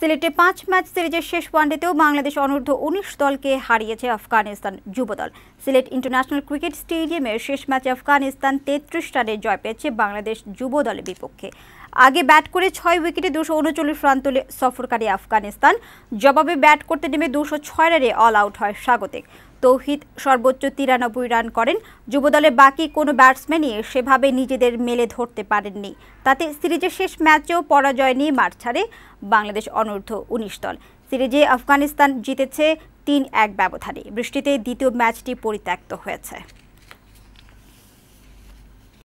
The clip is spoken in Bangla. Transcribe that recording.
সিলেটে পাঁচ ম্যাচ সিরিজের শেষ ওয়ানডেতেও বাংলাদেশ অনূর্ধ্ব উনিশ দলকে হারিয়েছে আফগানিস্তান যুবদল সিলেট ইন্টারন্যাশনাল ক্রিকেট স্টেডিয়ামের শেষ ম্যাচে আফগানিস্তান তেত্রিশ রানে জয় পেয়েছে বাংলাদেশ যুব দলের বিপক্ষে আগে ব্যাট করে ছয় উইকেটে দুশো উনচল্লিশ রান তুলে সফরকারী আফগানিস্তান জবাবে ব্যাট করতে নেমে দুশো ছয় রানে অল আউট হয় স্বাগতিক তৌহিদ সর্বোচ্চ তিরানব্বই রান করেন যুবদলের বাকি কোনো ব্যাটসম্যানই সেভাবে নিজেদের মেলে ধরতে পারেননি তাতে সিরিজের শেষ ম্যাচেও পরাজয় নিয়ে মাঠ ছাড়ে বাংলাদেশ অনূর্ধ্ব উনিশ দল সিরিজে আফগানিস্তান জিতেছে তিন এক ব্যবধানে বৃষ্টিতে দ্বিতীয় ম্যাচটি পরিত্যক্ত হয়েছে